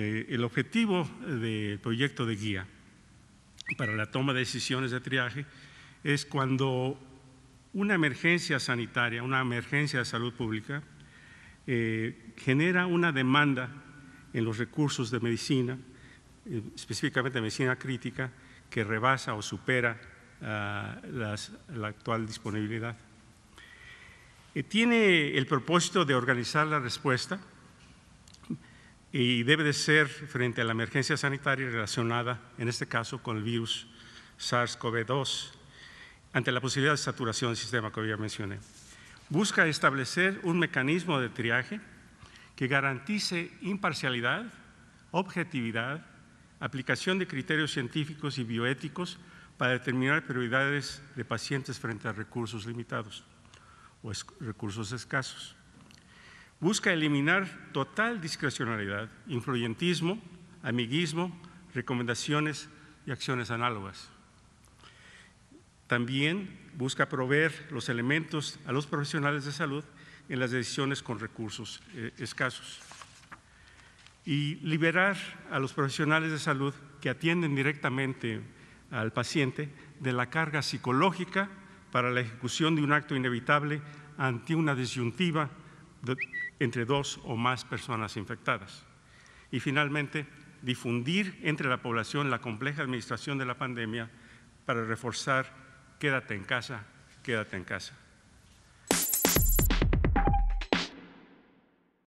Eh, el objetivo del proyecto de guía para la toma de decisiones de triaje es cuando una emergencia sanitaria, una emergencia de salud pública, eh, genera una demanda en los recursos de medicina, eh, específicamente medicina crítica, que rebasa o supera ah, la actual disponibilidad. tiene el propósito de organizar la respuesta y debe de ser frente a la emergencia sanitaria relacionada, en este caso, con el virus SARS-CoV-2, ante la posibilidad de saturación del sistema que ya mencioné. Busca establecer un mecanismo de triaje que garantice imparcialidad, objetividad, aplicación de criterios científicos y bioéticos para determinar prioridades de pacientes frente a recursos limitados o recursos escasos busca eliminar total discrecionalidad, influyentismo, amiguismo, recomendaciones y acciones análogas. También busca proveer los elementos a los profesionales de salud en las decisiones con recursos eh, escasos y liberar a los profesionales de salud que atienden directamente al paciente de la carga psicológica para la ejecución de un acto inevitable ante una disyuntiva entre dos o más personas infectadas. Y finalmente, difundir entre la población la compleja administración de la pandemia para reforzar quédate en casa, quédate en casa.